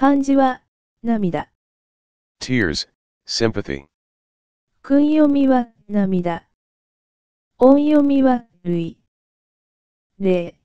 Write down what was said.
漢字は、涙。tears, sympathy. 訓読みは、涙。音読みは、類。例。